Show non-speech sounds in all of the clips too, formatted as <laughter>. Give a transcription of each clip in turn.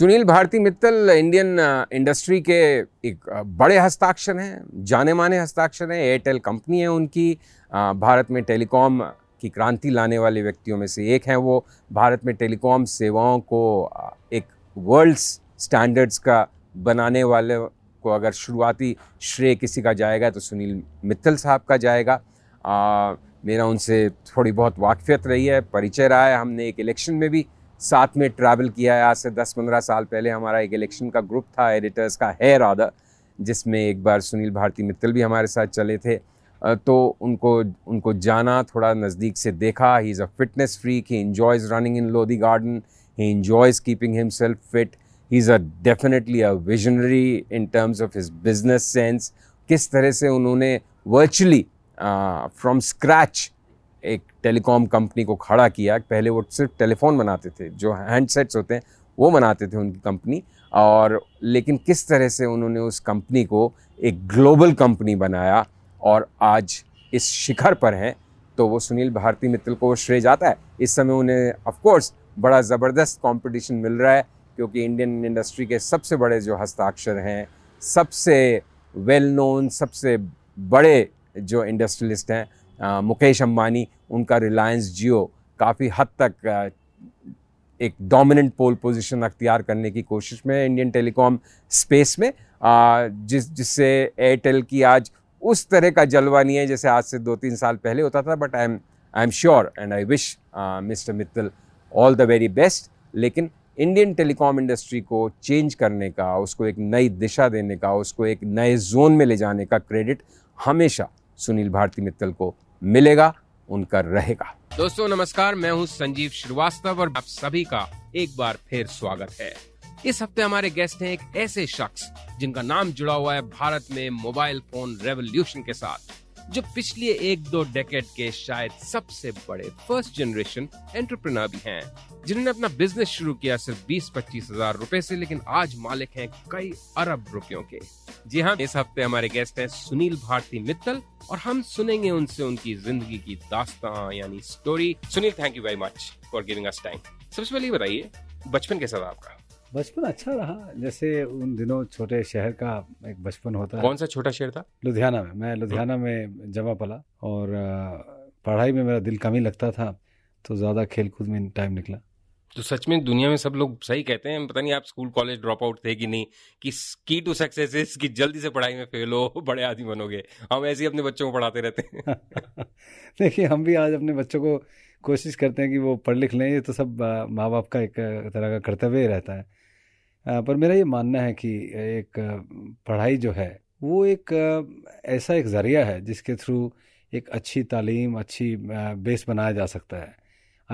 Sunil Bharti Mittal Indian industry के एक बड़े हस्ताक्षर हैं जाने माने हस्ताक्षर हैं एयरटेल कंपनी है उनकी भारत में टेलीकॉम की क्रांति लाने वाले व्यक्तियों में से एक हैं वो भारत में टेलीकॉम सेवाओं को एक वर्ल्ड्स स्टैंडर्ड्स का बनाने वाले को अगर शुरुआती श्रेय किसी का जाएगा तो सुनील मित्तल साहब का जाएगा आ, मेरा उनसे थोड़ी बहुत वाकफियत रही है परिचय रहा है हमने एक इलेक्शन में भी साथ में ट्रैवल किया है आज से 10-15 साल पहले हमारा एक इलेक्शन का ग्रुप था एडिटर्स का है राधा जिसमें एक बार सुनील भारती मित्तल भी हमारे साथ चले थे तो उनको उनको जाना थोड़ा नज़दीक से देखा he is a fitness freak he enjoys running in Lodhi garden he enjoys keeping himself fit he is a definitely a visionary in terms of his business sense किस तरह से उन्होंने वर्चुअली फ्रॉम स्क्रैच एक टेलीकॉम कंपनी को खड़ा किया पहले वो सिर्फ टेलीफोन बनाते थे जो हैंडसेट्स होते हैं वो बनाते थे उनकी कंपनी और लेकिन किस तरह से उन्होंने उस कंपनी को एक ग्लोबल कंपनी बनाया और आज इस शिखर पर हैं तो वो सुनील भारती मित्तल को वो श्रेय जाता है इस समय उन्हें ऑफकोर्स बड़ा ज़बरदस्त कंपटीशन मिल रहा है क्योंकि इंडियन इंडस्ट्री के सबसे बड़े जो हस्ताक्षर हैं सबसे वेल नोन सबसे बड़े जो इंडस्ट्रियलिस्ट हैं मुकेश अम्बानी उनका रिलायंस जियो काफ़ी हद तक एक डोमिनेंट पोल पोजीशन अख्तियार करने की कोशिश में इंडियन टेलीकॉम स्पेस में जिस जिससे एयरटेल की आज उस तरह का जलवा नहीं है जैसे आज से दो तीन साल पहले होता था but I am I am sure and I wish mister Mittal all the very best लेकिन इंडियन टेलीकॉम इंडस्ट्री को चेंज करने का उसको एक नई दिशा देने का उसको एक नए जोन में ले जाने का क्रेडिट हमेशा सुनील भारती मित्तल को मिलेगा उनका रहेगा दोस्तों नमस्कार मैं हूं संजीव श्रीवास्तव और आप सभी का एक बार फिर स्वागत है इस हफ्ते हमारे गेस्ट हैं एक ऐसे शख्स जिनका नाम जुड़ा हुआ है भारत में मोबाइल फोन रेवोल्यूशन के साथ जो पिछले एक दो डेकेड के शायद सबसे बड़े फर्स्ट जनरेशन एंटरप्रेन्योर भी हैं जिन्होंने अपना बिजनेस शुरू किया सिर्फ बीस पच्चीस हजार रूपए से लेकिन आज मालिक हैं कई अरब रुपयों के जी हाँ इस हफ्ते हमारे गेस्ट हैं सुनील भारती मित्तल और हम सुनेंगे उनसे उनकी जिंदगी की दास्ता यानी story Sunil thank you very much for giving us time सबसे पहले बताइए बचपन कैसा था आपका बचपन अच्छा रहा जैसे उन दिनों छोटे शहर का एक बचपन होता है कौन सा छोटा शहर था लुधियाना में मैं लुधियाना में जमा पला और पढ़ाई में मेरा दिल कम ही लगता था तो ज़्यादा खेल कूद में टाइम निकला तो सच में दुनिया में सब लोग सही कहते हैं पता नहीं आप स्कूल कॉलेज ड्रॉप आउट थे कि नहीं कि की टू सक्सेस इज कि जल्दी से पढ़ाई में फेल हो बड़े आदमी बनोगे हम ऐसे ही अपने बच्चों को पढ़ाते रहते हैं <laughs> देखिए हम भी आज अपने बच्चों को कोशिश करते हैं कि वो पढ़ लिख लें ये तो सब माँ बाप का एक तरह का कर्तव्य ही रहता है पर मेरा ये मानना है कि एक पढ़ाई जो है वो एक ऐसा एक ज़रिया है जिसके थ्रू एक अच्छी तालीम अच्छी बेस बनाया जा सकता है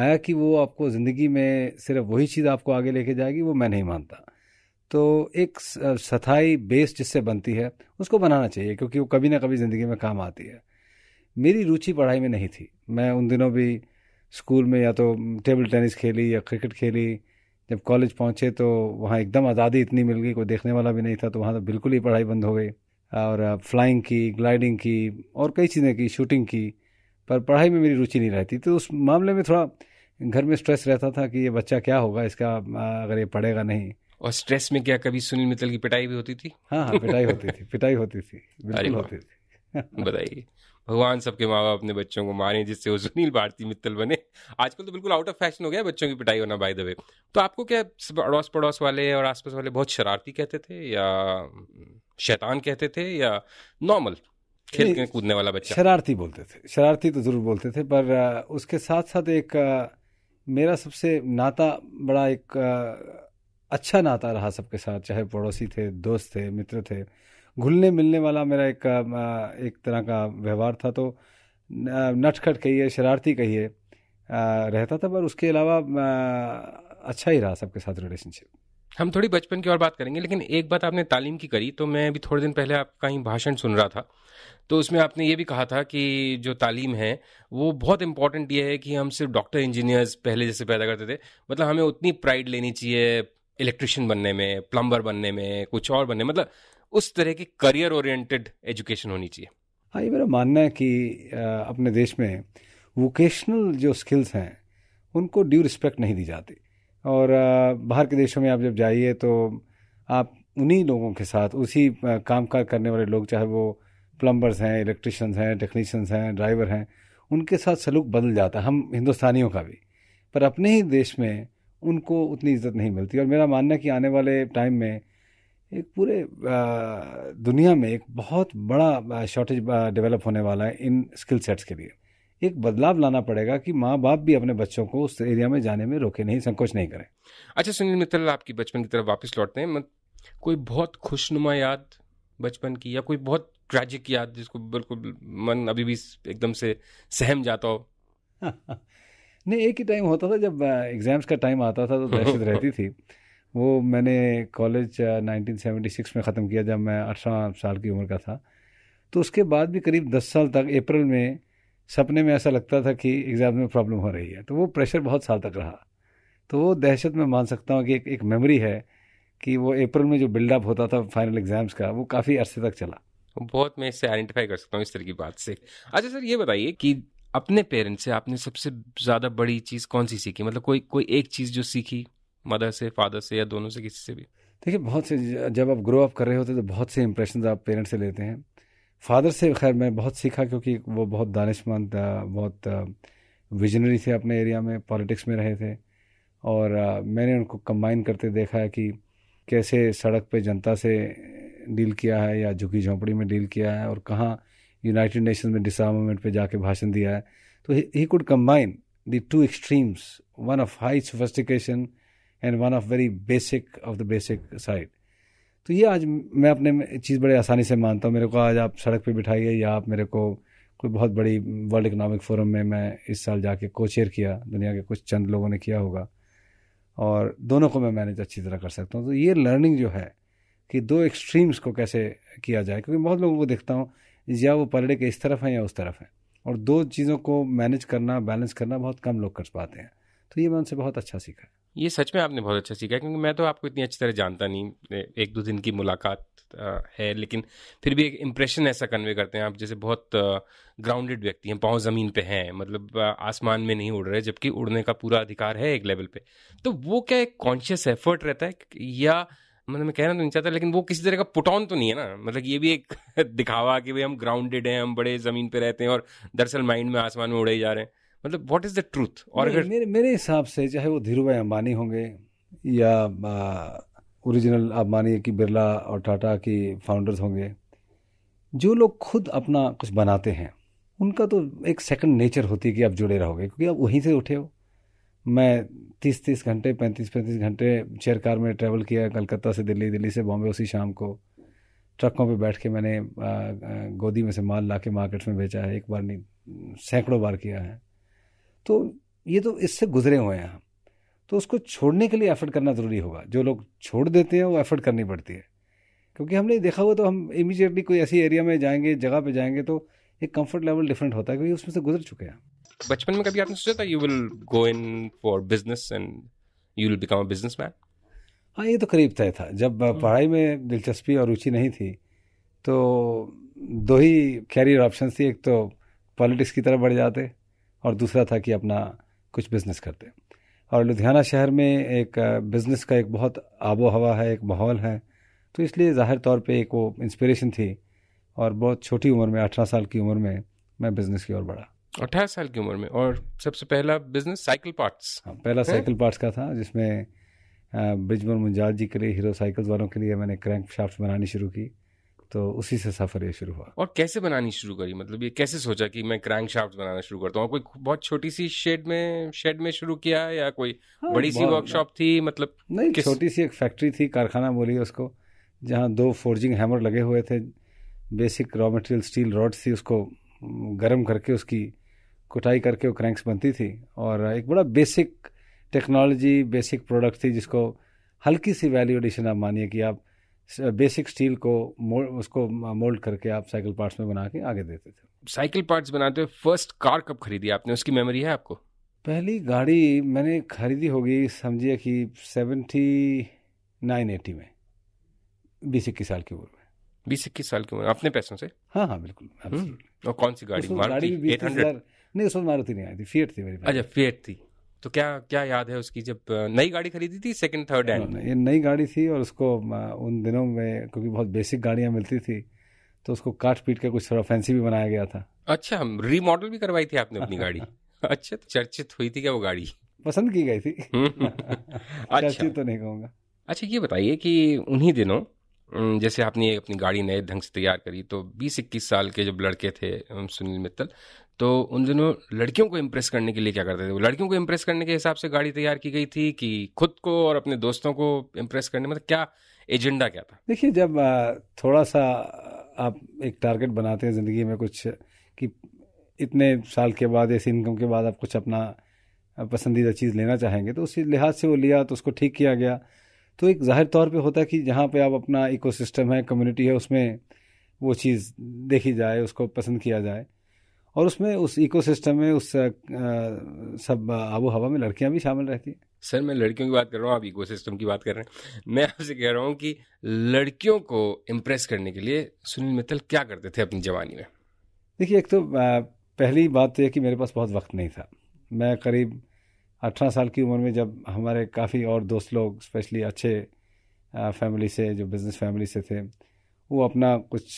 आया कि वो आपको ज़िंदगी में सिर्फ वही चीज़ आपको आगे लेके जाएगी वो मैं नहीं मानता तो एक सथाई बेस जिससे बनती है उसको बनाना चाहिए क्योंकि वो कभी ना कभी ज़िंदगी में काम आती है मेरी रुचि पढ़ाई में नहीं थी मैं उन दिनों भी स्कूल में या तो टेबल टेनिस खेली या क्रिकेट खेली जब कॉलेज पहुँचे तो वहाँ एकदम आज़ादी इतनी मिल गई कोई देखने वाला भी नहीं था तो वहाँ तो बिल्कुल ही पढ़ाई बंद हो गई और फ्लाइंग की ग्लाइडिंग की और कई चीज़ें की शूटिंग की पर पढ़ाई में मेरी रुचि नहीं रहती तो उस मामले में थोड़ा घर में स्ट्रेस रहता था कि ये बच्चा क्या होगा इसका अगर ये पढ़ेगा नहीं और स्ट्रेस में क्या कभी सुनील मित्तल की पिटाई भी होती थी हाँ हाँ पिटाई होती थी पिटाई होती थी <laughs> बिल्कुल होती थी <laughs> बताइए भगवान सबके माँ बाप अपने बच्चों को मारे जिससे वो सुनील भारती मित्तल बने आजकल तो बिल्कुल आउट ऑफ फैशन हो गया बच्चों की पिटाई होना बाय द वे तो आपको क्या अड़ोस पड़ोस वाले और आसपास वाले बहुत शरारती कहते थे या हम्म, शैतान कहते थे या नॉर्मल खेलने कूदने वाला बच्चा शरारती बोलते थे शरारती तो ज़रूर बोलते थे पर उसके साथ साथ एक मेरा सबसे नाता बड़ा एक अच्छा नाता रहा सबके साथ चाहे पड़ोसी थे दोस्त थे मित्र थे घुलने मिलने वाला मेरा एक एक तरह का व्यवहार था तो नटखट कहिए शरारती कहिए रहता था पर उसके अलावा अच्छा ही रहा सबके साथ रिलेशनशिप हम थोड़ी बचपन की और बात करेंगे लेकिन एक बात आपने तालीम की करी तो मैं अभी थोड़े दिन पहले आपका ही भाषण सुन रहा था तो उसमें आपने ये भी कहा था कि जो तालीम है वो बहुत इंपॉर्टेंट ये है कि हम सिर्फ डॉक्टर इंजीनियर्स पहले जैसे पैदा करते थे मतलब हमें उतनी प्राइड लेनी चाहिए इलेक्ट्रिशियन बनने में प्लम्बर बनने में कुछ और बनने मतलब उस तरह की करियर ओरिएंटेड एजुकेशन होनी चाहिए हाँ ये मेरा मानना है कि अपने देश में वोकेशनल जो स्किल्स हैं उनको ड्यू रिस्पेक्ट नहीं दी जाती और बाहर के देशों में आप जब जाइए तो आप उन्हीं लोगों के साथ उसी काम काज करने वाले लोग चाहे वो प्लम्बर्स हैं इलेक्ट्रिशियंस हैं टेक्नीशियंस हैं ड्राइवर हैं उनके साथ सलूक बदल जाता है हम हिंदुस्तानियों का भी पर अपने ही देश में उनको उतनी इज्जत नहीं मिलती और मेरा मानना है कि आने वाले टाइम में एक पूरे दुनिया में एक बहुत बड़ा शॉर्टेज डेवलप होने वाला है इन स्किल सेट्स के लिए एक बदलाव लाना पड़ेगा कि माँ बाप भी अपने बच्चों को उस एरिया में जाने में रोके नहीं संकोच नहीं करें अच्छा सुनील मित्तल आपकी बचपन की तरफ वापस लौटते हैं मत कोई बहुत खुशनुमा याद बचपन की या कोई बहुत ट्रैजिक याद जिसको बिल्कुल मन अभी भी एकदम से सहम जाता हो <laughs> नहीं एक ही टाइम होता था जब एग्जाम्स का टाइम आता था तो दहशत रहती थी <laughs> वो मैंने कॉलेज 1976 में ख़त्म किया जब मैं अठारह साल की उम्र का था तो उसके बाद भी करीब दस साल तक अप्रैल में सपने में ऐसा लगता था कि एग्ज़ाम में प्रॉब्लम हो रही है तो वो प्रेशर बहुत साल तक रहा तो वो दहशत में मान सकता हूँ कि एक एक मेमोरी है कि वो अप्रैल में जो बिल्डअप होता था फाइनल एग्ज़ाम्स का वो काफ़ी अरसे तक चला बहुत मैं इससे आइडेंटिफाई कर सकता हूँ इस तरह की बात से अच्छा सर ये बताइए कि अपने पेरेंट्स से आपने सबसे ज़्यादा बड़ी चीज़ कौन सी सीखी मतलब कोई कोई एक चीज़ जो सीखी मदर से फादर से या दोनों से किसी से भी देखिए बहुत से जब आप ग्रो अप कर रहे होते तो बहुत से इम्प्रेशन आप पेरेंट्स से लेते हैं फादर से खैर मैं बहुत सीखा क्योंकि वो बहुत दानिशमंद बहुत विजनरी थे अपने एरिया में पॉलिटिक्स में रहे थे और मैंने उनको कंबाइन करते देखा है कि कैसे सड़क पे जनता से डील किया है या झुकी झोंपड़ी में डील किया है और कहाँ यूनाइटेड नेशन में डिसआर्मामेंट पे जाके भाषण दिया है तो he could combine the two extremes one of high sophistication and one of very basic of the basic side तो ये आज मैं अपने चीज़ बड़े आसानी से मानता हूँ मेरे को आज आप सड़क पे बिठाइए या आप मेरे को कोई बहुत बड़ी वर्ल्ड इकनॉमिक फोरम में मैं इस साल जाके कोचेयर किया दुनिया के कुछ चंद लोगों ने किया होगा और दोनों को मैं मैनेज अच्छी तरह कर सकता हूँ तो ये लर्निंग जो है कि दो एक्सट्रीम्स को कैसे किया जाए क्योंकि बहुत लोगों को देखता हूँ या वो पलड़े के इस तरफ हैं या उस तरफ हैं और दो चीज़ों को मैनेज करना बैलेंस करना बहुत कम लोग कर पाते हैं तो ये मैं उनसे बहुत अच्छा सीखा है ये सच में आपने बहुत अच्छा सीखा क्योंकि मैं तो आपको इतनी अच्छी तरह जानता नहीं एक दो दिन की मुलाकात है लेकिन फिर भी एक इम्प्रेशन ऐसा कन्वे करते हैं आप जैसे बहुत ग्राउंडेड व्यक्ति हैं पाँव ज़मीन पे हैं मतलब आसमान में नहीं उड़ रहे जबकि उड़ने का पूरा अधिकार है एक लेवल पे तो वो क्या एक कॉन्शियस एफर्ट रहता है या मतलब मैं कहना तो नहीं चाहता लेकिन वो किसी तरह का पुटॉन तो नहीं है ना मतलब ये भी एक <laughs> दिखावा कि भाई हम ग्राउंडेड हैं हम बड़े ज़मीन पर रहते हैं और दरअसल माइंड में आसमान में उड़े ही जा रहे हैं मतलब व्हाट इज द ट्रूथ और अगर मेरे मेरे हिसाब से चाहे वो धीरू भाई अंबानी होंगे या ओरिजिनल आप मानिए कि बिरला और टाटा की फाउंडर्स होंगे जो लोग खुद अपना कुछ बनाते हैं उनका तो एक सेकंड नेचर होती है कि आप जुड़े रहोगे क्योंकि आप वहीं से उठे हो मैं तीस तीस घंटे पैंतीस पैंतीस घंटे चेयर कार में ट्रैवल किया कलकत्ता से दिल्ली दिल्ली से बॉम्बे उसी शाम को ट्रकों पे बैठ के मैंने गोदी में से माल ला के मार्केट्स में बेचा है एक बार नहीं सैकड़ों बार किया है तो ये तो इससे गुजरे हुए हैं हम तो उसको छोड़ने के लिए एफर्ट करना ज़रूरी होगा जो लोग छोड़ देते हैं वो एफर्ट करनी पड़ती है क्योंकि हमने देखा हुआ तो हम इमीजिएटली कोई ऐसी एरिया में जाएंगे जगह पे जाएंगे तो एक कंफर्ट लेवल डिफरेंट होता है क्योंकि उसमें से गुजर चुके हैं बचपन में कभी आपने सोचा था you will go in for business and you will become a man हाँ ये तो करीब तय था जब हम्म। पढ़ाई में दिलचस्पी और रुचि नहीं थी तो दो ही कैरियर ऑप्शन थी एक तो पॉलिटिक्स की तरफ बढ़ जाते और दूसरा था कि अपना कुछ बिज़नेस करते और लुधियाना शहर में एक बिज़नेस का एक बहुत आबो हवा है एक माहौल है तो इसलिए ज़ाहिर तौर पे एक वो इंस्पिरेशन थी और बहुत छोटी उम्र में अठारह साल की उम्र में मैं बिज़नेस की ओर बढ़ा अठारह साल की उम्र में और सबसे पहला बिज़नेस साइकिल पार्ट्स हाँ पहला साइकिल पार्ट्स का था जिसमें ब्रिजमन मुंजाल जी के लिए हीरो साइकिल्स वालों के लिए मैंने क्रैंक शाफ्ट बनानी शुरू की तो उसी से सफ़र ये शुरू हुआ और कैसे बनानी शुरू करी मतलब ये कैसे सोचा कि मैं क्रैंक शाफ्ट बनाना शुरू करता हूँ कोई बहुत छोटी सी शेड में शेड में शुरू किया या कोई हाँ, बड़ी सी वर्कशॉप थी मतलब नहीं छोटी सी एक फैक्ट्री थी कारखाना बोलिए उसको जहाँ दो फोर्जिंग हैमर लगे हुए थे basic raw material steel rods थी उसको गर्म करके उसकी कुटाई करके वो क्रैंक्स बनती थी और एक बड़ा बेसिक टेक्नोलॉजी बेसिक प्रोडक्ट थी जिसको हल्की सी वैल्यू एडिशन आप मानिए कि आप बेसिक स्टील को मोल्ड उसको मोल्ड करके आप साइकिल पार्ट्स में बना के आगे देते थे साइकिल पार्ट्स बनाते हुए फर्स्ट कार कब खरीदी आपने उसकी मेमोरी है आपको पहली गाड़ी मैंने खरीदी होगी समझिए कि सेवेंटी नाइन एटी में बीस इक्कीस साल की उम्र में बीस इक्कीस साल की उम्र अपने पैसों से हाँ हाँ बिल्कुल हम्म, और कौन सी गाड़ी गाड़ी एट हंड्रेड नहीं उसमें वक्त मारुति नहीं आई थी फेट थी मेरी अच्छा फेट थी तो क्या क्या याद है उसकी जब नई गाड़ी खरीदी थी सेकंड थर्ड हैंड ये नई गाड़ी थी और उसको उन दिनों में क्योंकि बहुत बेसिक गाड़ियां मिलती थी तो उसको काट पीट के कुछ थोड़ा फैंसी भी बनाया गया था अच्छा हम रीमॉडल भी करवाई थी आपने अपनी गाड़ी <laughs> अच्छा तो चर्चित हुई थी क्या वो गाड़ी पसंद की गई थी <laughs> अच्छा तो नहीं कहूँगा अच्छा ये बताइए कि उन्हीं दिनों जैसे आपने अपनी गाड़ी नए ढंग से तैयार करी तो बीस इक्कीस साल के जब लड़के थे सुनील मित्तल तो उन दिनों लड़कियों को इम्प्रेस करने के लिए क्या करते थे वो लड़कियों को इम्प्रेस करने के हिसाब से गाड़ी तैयार की गई थी कि खुद को और अपने दोस्तों को इम्प्रेस करने मतलब क्या एजेंडा क्या था देखिए जब थोड़ा सा आप एक टारगेट बनाते हैं ज़िंदगी में कुछ कि इतने साल के बाद ऐसी इनकम के बाद आप कुछ अपना पसंदीदा चीज़ लेना चाहेंगे तो उसी लिहाज से वो लिया तो उसको ठीक किया गया तो एक ज़ाहिर तौर पे होता है कि जहाँ पे आप अपना इकोसिस्टम है कम्युनिटी है उसमें वो चीज़ देखी जाए उसको पसंद किया जाए और उसमें उस इकोसिस्टम में उस सब आबो हवा में लड़कियां भी शामिल रहती हैं सर मैं लड़कियों की बात कर रहा हूँ आप इकोसिस्टम की बात कर रहे हैं मैं आपसे कह रहा हूँ कि लड़कियों को इम्प्रेस करने के लिए सुनील मित्तल क्या करते थे अपनी जवानी में देखिए एक तो पहली बात तो यह कि मेरे पास बहुत वक्त नहीं था मैं करीब अठारह साल की उम्र में जब हमारे काफ़ी और दोस्त लोग स्पेशली अच्छे फैमिली से जो बिज़नेस फैमिली से थे वो अपना कुछ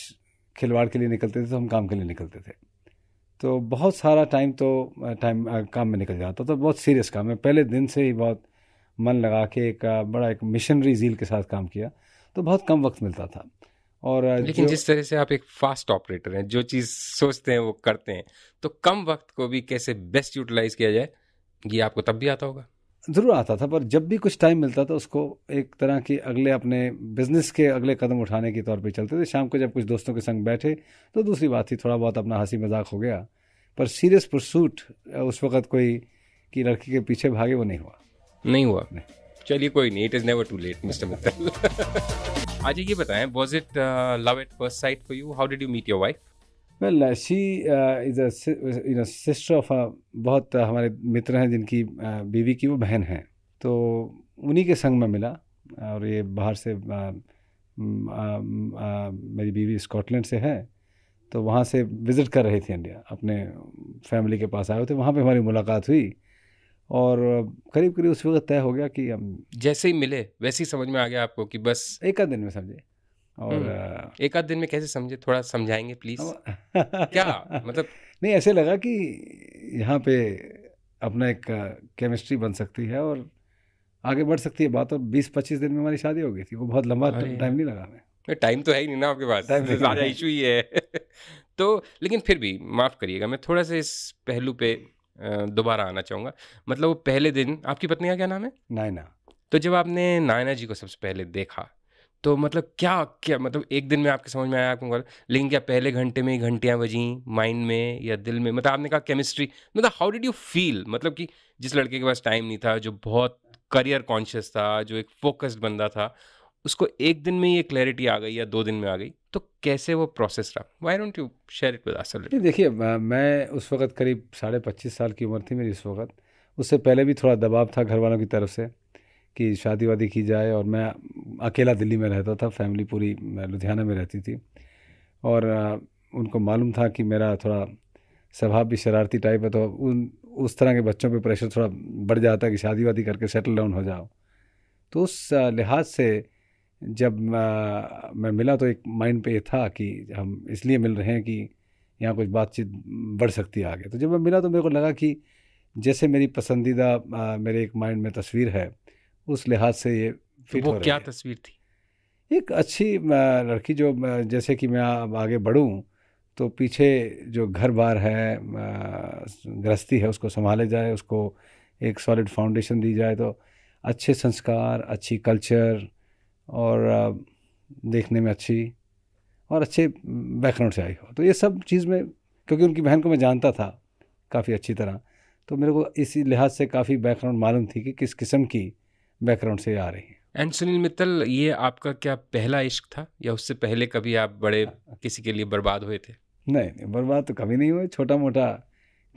खिलवाड़ के लिए निकलते थे तो हम काम के लिए निकलते थे तो बहुत सारा टाइम तो टाइम काम में निकल जाता तो बहुत सीरियस काम है पहले दिन से ही बहुत मन लगा के एक बड़ा एक मिशनरी झील के साथ काम किया तो बहुत कम वक्त मिलता था और लेकिन जिस तरह से आप एक फास्ट ऑपरेटर हैं जो चीज़ सोचते हैं वो करते हैं तो कम वक्त को भी कैसे बेस्ट यूटिलाइज किया जाए ये आपको तब भी आता होगा ज़रूर आता था पर जब भी कुछ टाइम मिलता था उसको एक तरह की अगले अपने बिजनेस के अगले कदम उठाने के तौर पे चलते थे शाम को जब कुछ दोस्तों के संग बैठे तो दूसरी बात थी थोड़ा बहुत अपना हंसी मजाक हो गया पर सीरियस प्रसूट उस वक़्त कोई कि लड़की के पीछे भागे वो नहीं हुआ नहीं हुआ चलिए कोई नहीं it is never too late mister Mittal आज ये बताएं was it love at first sight for you how did you meet your wife well she is you sister of बहुत हमारे मित्र हैं जिनकी uh, बीवी की वो बहन है तो उन्हीं के संग में मिला और ये बाहर से uh, मेरी बीवी स्कॉटलैंड से है तो वहाँ से विज़िट कर रही थी इंडिया अपने फैमिली के पास आए हुए थे वहाँ पे हमारी मुलाकात हुई और करीब करीब उस वक्त तय हो गया कि हम जैसे ही मिले वैसे ही समझ में आ गया आपको कि बस एक दिन में समझे और हम्म। एक आध दिन में कैसे समझे थोड़ा समझाएंगे प्लीज <laughs> क्या मतलब <laughs> नहीं ऐसे लगा कि यहाँ पे अपना एक केमिस्ट्री बन सकती है और आगे बढ़ सकती है बात और 20-25 दिन में हमारी शादी हो गई थी वो बहुत लंबा टाइम नहीं लगा हमें टाइम तो है ही नहीं ना आपके पास <laughs> ज़्यादा इशू ही है तो लेकिन फिर भी माफ़ करिएगा मैं थोड़ा सा इस पहलू पे दोबारा आना चाहूँगा मतलब वो पहले दिन आपकी पत्नी का क्या नाम है नायना तो जब आपने नायना जी को सबसे पहले देखा तो मतलब क्या क्या मतलब एक दिन में आपके समझ में आया आपको लेकिन क्या पहले घंटे में ही घंटियाँ बजी माइंड में या दिल में मतलब आपने कहा केमिस्ट्री मतलब हाउ डिड यू फील मतलब कि जिस लड़के के पास टाइम नहीं था जो बहुत करियर कॉन्शियस था जो एक फोकस्ड बंदा था उसको एक दिन में ये क्लैरिटी आ गई या दो दिन में आ गई तो कैसे वो प्रोसेस रहा why don't you share it with देखिए मैं उस वक्त करीब साढ़े पच्चीस साल की उम्र थी मेरी उस वक्त उससे पहले भी थोड़ा दबाव था घर वालों की तरफ से कि शादी वादी की जाए और मैं अकेला दिल्ली में रहता था फैमिली पूरी लुधियाना में रहती थी और उनको मालूम था कि मेरा थोड़ा स्वभाव भी शरारती टाइप है तो उन उस तरह के बच्चों पे प्रेशर थोड़ा बढ़ जाता है कि शादी वादी करके सेटल डाउन हो जाओ तो उस लिहाज से जब मैं मिला तो एक माइंड पे था कि हम इसलिए मिल रहे हैं कि यहाँ कुछ बातचीत बढ़ सकती है आगे तो जब मैं मिला तो मेरे को लगा कि जैसे मेरी पसंदीदा मेरे एक माइंड में तस्वीर है उस लिहाज से ये फिट तो वो क्या तस्वीर थी एक अच्छी लड़की जो जैसे कि मैं अब आगे बढ़ूँ तो पीछे जो घर बार है गृहस्थी है उसको संभाले जाए उसको एक सॉलिड फाउंडेशन दी जाए तो अच्छे संस्कार अच्छी कल्चर और देखने में अच्छी और अच्छे बैकग्राउंड से आई हो तो ये सब चीज़ में क्योंकि उनकी बहन को मैं जानता था काफ़ी अच्छी तरह तो मेरे को इसी लिहाज से काफ़ी बैकग्राउंड मालूम थी कि किस किस्म की बैकग्राउंड से आ रही हैं एंड सुनील मित्तल ये आपका क्या पहला इश्क था या उससे पहले कभी आप बड़े किसी के लिए बर्बाद हुए थे नहीं नहीं बर्बाद तो कभी नहीं हुए छोटा मोटा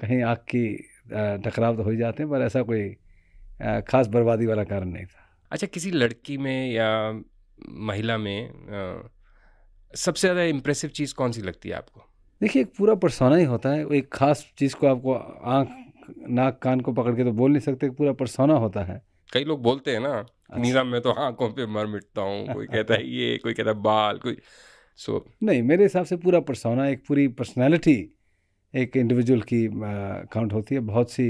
कहीं आग की टकराव तो हो ही जाते हैं पर ऐसा कोई ख़ास बर्बादी वाला कारण नहीं था अच्छा किसी लड़की में या महिला में आ, सबसे ज़्यादा इम्प्रेसिव चीज़ कौन सी लगती है आपको देखिए एक पूरा परसोना ही होता है एक ख़ास चीज़ को आपको आँख नाक कान को पकड़ के तो बोल नहीं सकते पूरा परसोना होता है कई लोग बोलते हैं ना अच्छा। नीरा मैं तो आंखों पे मर मिटता हूँ कोई कहता है ये कोई कहता है बाल कोई सो नहीं मेरे हिसाब से पूरा पर्सोना एक पूरी पर्सनैलिटी एक इंडिविजुअल की काउंट होती है बहुत सी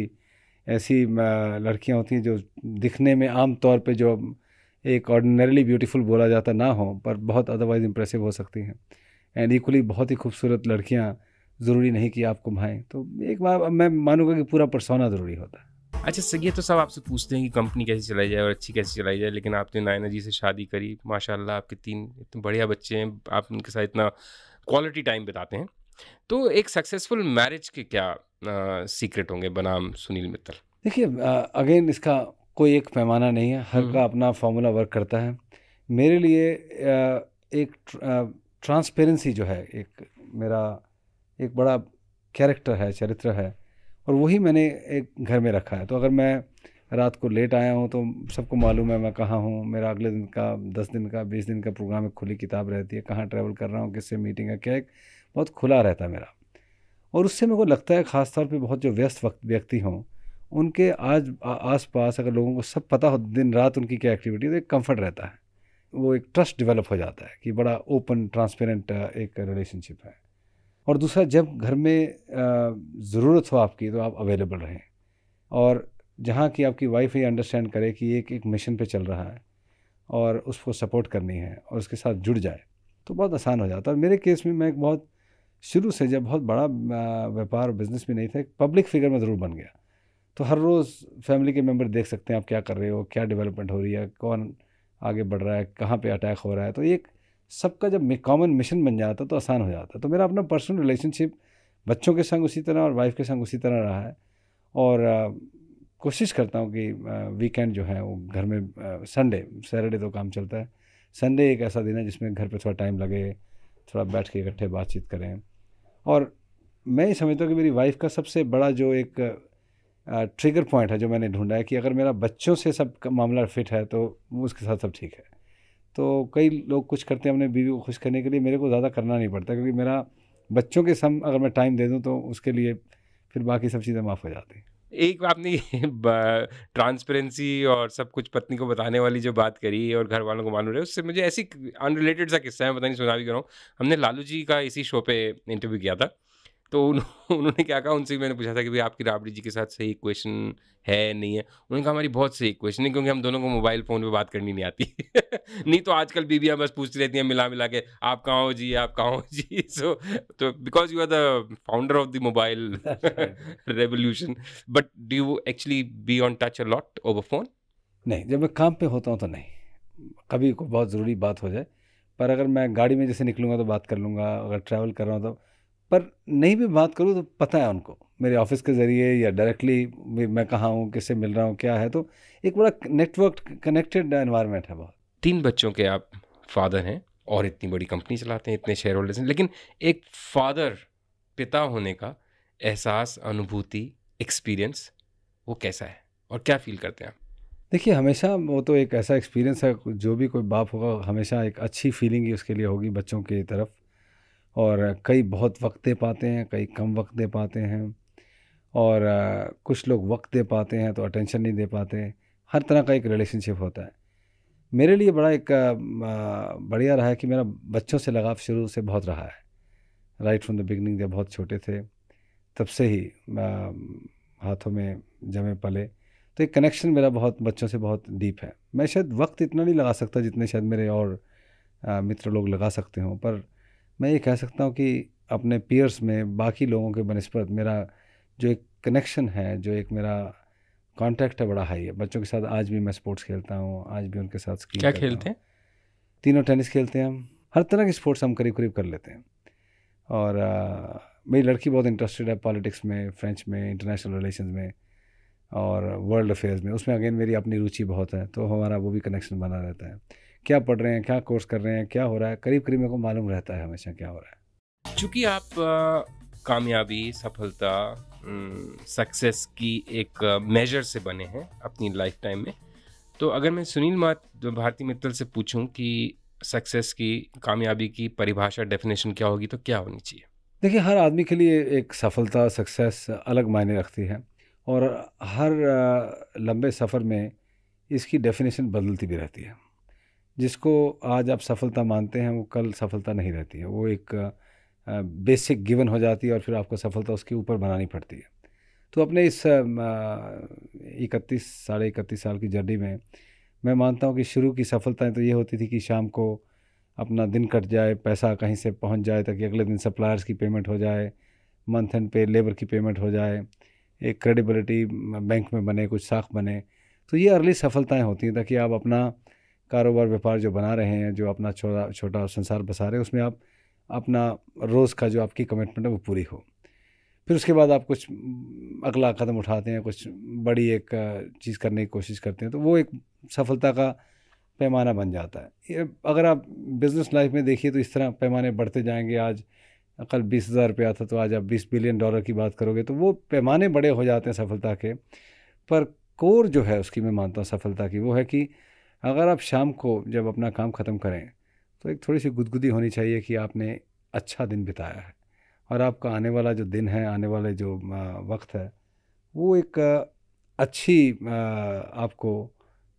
ऐसी लड़कियाँ होती हैं जो दिखने में आम तौर पे जो एक ऑर्डिनरीली ब्यूटीफुल बोला जाता ना हो पर बहुत अदरवाइज इम्प्रेसिव हो सकती हैं एंड इक्वली बहुत ही खूबसूरत लड़कियाँ ज़रूरी नहीं कि आपको भाएँ तो एक बार मैं मानूंगा कि पूरा परसोना ज़रूरी होता है अच्छा सही है तो सब आपसे पूछते हैं कि कंपनी कैसे चलाई जाए और अच्छी कैसे चलाई जाए लेकिन आपने नायना जी से शादी करी माशाल्लाह आपके तीन इतने बढ़िया बच्चे हैं आप उनके साथ इतना क्वालिटी टाइम बिताते हैं तो एक सक्सेसफुल मैरिज के क्या सीक्रेट होंगे बनाम सुनील मित्तल देखिए अगेन इसका कोई एक पैमाना नहीं है हर हम्म। का अपना फॉर्मूला वर्क करता है मेरे लिए आ, एक ट्रांसपेरेंसी जो है एक मेरा एक बड़ा कैरेक्टर है चरित्र है और वही मैंने एक घर में रखा है तो अगर मैं रात को लेट आया हूँ तो सबको मालूम है मैं कहाँ हूँ मेरा अगले दिन का दस दिन का बीस दिन का प्रोग्राम एक खुली किताब रहती है कहाँ ट्रैवल कर रहा हूँ किससे मीटिंग है क्या एक बहुत खुला रहता है मेरा और उससे मेरे को लगता है ख़ासतौर पर बहुत जो व्यस्त वक्त व्यक्ति हों उनके आज आस पास अगर लोगों को सब पता हो दिन रात उनकी क्या एक्टिविटी तो एक कम्फर्ट रहता है वो एक ट्रस्ट डेवलप हो जाता है कि बड़ा ओपन ट्रांसपेरेंट एक रिलेशनशिप है और दूसरा जब घर में ज़रूरत हो आपकी तो आप अवेलेबल रहें और जहाँ की आपकी वाइफ ये अंडरस्टैंड करे कि एक एक मिशन पे चल रहा है और उसको सपोर्ट करनी है और उसके साथ जुड़ जाए तो बहुत आसान हो जाता है मेरे केस में मैं एक बहुत शुरू से जब बहुत बड़ा व्यापार बिज़नेस भी नहीं था एक पब्लिक फिगर में ज़रूर बन गया तो हर रोज़ फैमिली के मेम्बर देख सकते हैं आप क्या कर रहे हो क्या डेवलपमेंट हो रही है कौन आगे बढ़ रहा है कहाँ पे अटैक हो रहा है तो एक सबका जब कॉमन मिशन बन जाता तो आसान हो जाता तो मेरा अपना पर्सनल रिलेशनशिप बच्चों के संग उसी तरह और वाइफ के संग उसी तरह रहा है और आ, कोशिश करता हूँ कि वीकेंड जो है वो घर में संडे सैटरडे तो काम चलता है संडे एक ऐसा दिन है जिसमें घर पर थोड़ा टाइम लगे थोड़ा बैठ के इकट्ठे बातचीत करें और मैं ये समझता हूँ कि मेरी वाइफ का सबसे बड़ा जो एक ट्रिगर पॉइंट है जो मैंने ढूंढा है कि अगर मेरा बच्चों से सब मामला फिट है तो उसके साथ सब ठीक है तो कई लोग कुछ करते हैं अपने बीवी को खुश करने के लिए मेरे को ज़्यादा करना नहीं पड़ता क्योंकि मेरा बच्चों के सम अगर मैं टाइम दे दूँ तो उसके लिए फिर बाकी सब चीज़ें माफ़ हो जाती हैं एक आपने ट्रांसपेरेंसी <laughs> और सब कुछ पत्नी को बताने वाली जो बात करी और घर वालों को मालूम रहे उससे मुझे ऐसी अनरिलेटेड सा किस्सा है पता नहीं सुना भी कर रहा हूँ हमने लालू जी का इसी शो पे इंटरव्यू किया था तो <laughs> उन्होंने क्या कहा उनसे मैंने पूछा था कि भाई आपकी राबड़ी जी के साथ सही इक्वेशन है नहीं है उन्होंने कहा हमारी बहुत सही इक्वेशन है क्योंकि हम दोनों को मोबाइल फ़ोन पे बात करनी नहीं आती <laughs> नहीं तो आजकल बीबियाँ बस पूछती रहती हैं मिला मिला के आप कहाँ हो जी आप कहाँ हो <laughs> जी सो तो because you are the founder of the mobile revolution but do you actually be on touch a lot over phone नहीं जब मैं काम पे होता हूँ तो नहीं कभी कोई बहुत ज़रूरी बात हो जाए पर अगर मैं गाड़ी में जैसे निकलूँगा तो बात कर लूँगा अगर ट्रैवल कर रहा हूँ तो पर नहीं भी बात करूँ तो पता है उनको मेरे ऑफिस के ज़रिए या डायरेक्टली मैं कहाँ हूँ किससे मिल रहा हूँ क्या है तो एक बड़ा नेटवर्क कनेक्टेड इन्वायरमेंट है बहुत तीन बच्चों के आप फादर हैं और इतनी बड़ी कंपनी चलाते हैं इतने शेयर होल्डर्स हैं लेकिन एक फादर पिता होने का एहसास अनुभूति एक्सपीरियंस वो कैसा है और क्या फील करते हैं आप देखिए हमेशा वो तो एक ऐसा एक्सपीरियंस है जो भी कोई बाप होगा हमेशा एक अच्छी फीलिंग ही उसके लिए होगी बच्चों की तरफ और कई बहुत वक्त दे पाते हैं कई कम वक्त तो दे पाते हैं और कुछ लोग वक्त दे पाते हैं तो अटेंशन नहीं दे पाते हर तरह का एक रिलेशनशिप होता है मेरे लिए बड़ा एक बढ़िया रहा है कि मेरा बच्चों से लगाव शुरू से बहुत रहा है राइट फ्रॉम द बिगनिंग जब बहुत छोटे थे तब से ही हाथों में जमे पले तो एक कनेक्शन मेरा बहुत बच्चों से बहुत डीप है मैं शायद वक्त इतना नहीं लगा सकता जितने शायद मेरे और मित्र लोग लगा सकते हों पर मैं ये कह सकता हूँ कि अपने पीयर्स में बाकी लोगों के बनस्पत मेरा जो एक कनेक्शन है जो एक मेरा कांटेक्ट है बड़ा हाई है बच्चों के साथ आज भी मैं स्पोर्ट्स खेलता हूँ आज भी उनके साथ क्या खेलते हैं तीनों टेनिस खेलते हैं हम हर तरह के स्पोर्ट्स हम करीब करीब कर लेते हैं और आ, मेरी लड़की बहुत इंटरेस्टेड है पॉलिटिक्स में फ्रेंच में इंटरनेशनल रिलेशन में और वर्ल्ड अफेयर्स में उसमें अगेन मेरी अपनी रुचि बहुत है तो हमारा वो भी कनेक्शन बना रहता है क्या पढ़ रहे हैं क्या कोर्स कर रहे हैं क्या हो रहा है करीब करीब मेरे को मालूम रहता है हमेशा क्या हो रहा है चूँकि आप कामयाबी सफलता सक्सेस की एक मेजर से बने हैं अपनी लाइफ टाइम में तो अगर मैं सुनील मात भारती मित्तल से पूछूं कि सक्सेस की कामयाबी की परिभाषा डेफिनेशन क्या होगी तो क्या होनी चाहिए देखिए हर आदमी के लिए एक सफलता सक्सेस अलग मायने रखती है और हर लंबे सफ़र में इसकी डेफिनेशन बदलती भी रहती है जिसको आज आप सफलता मानते हैं वो कल सफलता नहीं रहती है वो एक बेसिक गिवन हो जाती है और फिर आपको सफलता उसके ऊपर बनानी पड़ती है तो अपने इस इकतीस साढ़े इकतीस साल की जर्नी में मैं मानता हूँ कि शुरू की सफलताएं तो ये होती थी कि शाम को अपना दिन कट जाए पैसा कहीं से पहुँच जाए ताकि अगले दिन सप्लायर्स की पेमेंट हो जाए मंथ एंड पे लेबर की पेमेंट हो जाए एक क्रेडिबिलिटी बैंक में बने कुछ साख बने तो ये अर्ली सफलताएं होती हैं ताकि आप अपना कारोबार व्यापार जो बना रहे हैं जो अपना छोटा छोटा संसार बसा रहे हैं उसमें आप अपना रोज़ का जो आपकी कमिटमेंट है वो पूरी हो फिर उसके बाद आप कुछ अगला कदम उठाते हैं कुछ बड़ी एक चीज़ करने की कोशिश करते हैं तो वो एक सफलता का पैमाना बन जाता है अगर आप बिज़नेस लाइफ में देखिए तो इस तरह पैमाने बढ़ते जाएंगे आज कल बीस हज़ार रुपया था तो आज आप बीस बिलियन डॉलर की बात करोगे तो वो पैमाने बड़े हो जाते हैं सफलता के पर कोर जो है उसकी मैं मानता हूँ सफलता की वो है कि अगर आप शाम को जब अपना काम ख़त्म करें तो एक थोड़ी सी गुदगुदी होनी चाहिए कि आपने अच्छा दिन बिताया है और आपका आने वाला जो दिन है आने वाले जो वक्त है वो एक अच्छी आपको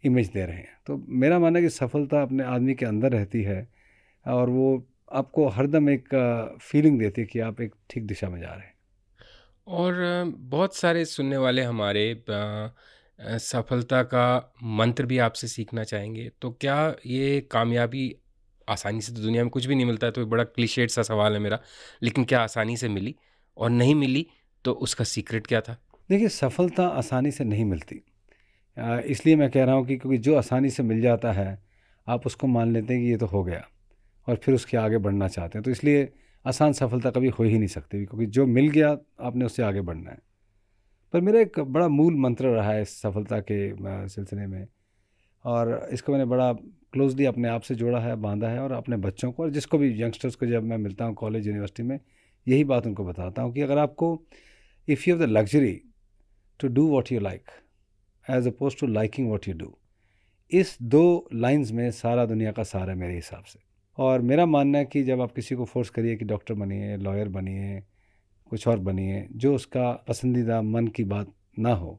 इमेज दे रहे हैं तो मेरा मानना कि सफलता अपने आदमी के अंदर रहती है और वो आपको हरदम एक फीलिंग देती है कि आप एक ठीक दिशा में जा रहे हैं और बहुत सारे सुनने वाले हमारे सफलता का मंत्र भी आपसे सीखना चाहेंगे तो क्या ये कामयाबी आसानी से तो दुनिया में कुछ भी नहीं मिलता है तो बड़ा क्लिशेड सा सवाल है मेरा लेकिन क्या आसानी से मिली और नहीं मिली तो उसका सीक्रेट क्या था देखिए सफलता आसानी से नहीं मिलती इसलिए मैं कह रहा हूँ कि क्योंकि जो आसानी से मिल जाता है आप उसको मान लेते हैं कि ये तो हो गया और फिर उसके आगे बढ़ना चाहते हैं तो इसलिए आसान सफलता कभी हो ही नहीं सकती क्योंकि जो मिल गया आपने उससे आगे बढ़ना है पर मेरा एक बड़ा मूल मंत्र रहा है इस सफलता के सिलसिले में और इसको मैंने बड़ा क्लोजली अपने आप से जोड़ा है बांधा है और अपने बच्चों को और जिसको भी यंगस्टर्स को जब मैं मिलता हूँ कॉलेज यूनिवर्सिटी में यही बात उनको बताता हूँ कि अगर आपको if you have the luxury to do what you like as opposed to liking what you do इस दो लाइन्स में सारा दुनिया का सार है मेरे हिसाब से और मेरा मानना है कि जब आप किसी को फोर्स करिए कि डॉक्टर बनिए लॉयर बनिए कुछ और बनिए जो उसका पसंदीदा मन की बात ना हो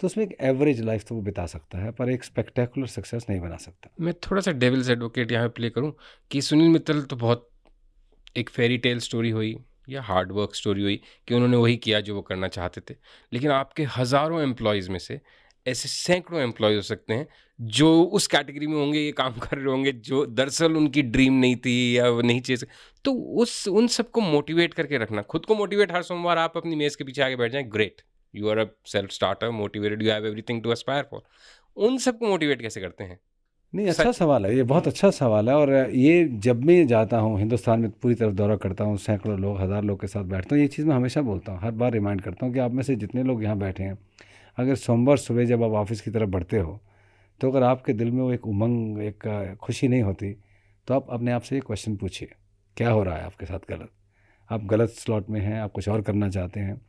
तो उसमें एक एवरेज लाइफ तो वो बिता सकता है पर एक स्पेक्टेकुलर सक्सेस नहीं बना सकता मैं थोड़ा सा डेविल्स एडवोकेट यहाँ प्ले करूँ कि सुनील मित्तल तो बहुत एक फेरी टेल स्टोरी हुई या हार्ड वर्क स्टोरी हुई कि उन्होंने वही किया जो वो करना चाहते थे लेकिन आपके हज़ारों एम्प्लॉयज़ में से ऐसे सैकड़ों एम्प्लॉय हो सकते हैं जो उस कैटेगरी में होंगे ये काम <laughs> कर रहे होंगे जो दरअसल उनकी ड्रीम नहीं थी या वो नहीं चीज तो उस उन सबको मोटिवेट करके रखना खुद को मोटिवेट हर सोमवार आप अपनी मेज़ के पीछे आगे बैठ जाएं great you are a self starter motivated you have everything to aspire for उन सबको मोटिवेट कैसे करते हैं नहीं अच्छा सवाल है ये बहुत अच्छा सवाल है और ये जब मैं जाता हूँ हिंदुस्तान में पूरी तरफ दौरा करता हूँ सैकड़ों लोग हज़ार लोग के साथ बैठता हूँ ये चीज़ मैं हमेशा बोलता हूँ हर बार रिमाइंड करता हूँ कि आप में से जितने लोग यहाँ बैठे हैं अगर सोमवार सुबह जब आप ऑफिस की तरफ बढ़ते हो तो अगर आपके दिल में वो एक उमंग एक खुशी नहीं होती तो आप अपने आप से ये क्वेश्चन पूछिए क्या हो रहा है आपके साथ गलत आप गलत स्लॉट में हैं आप कुछ और करना चाहते हैं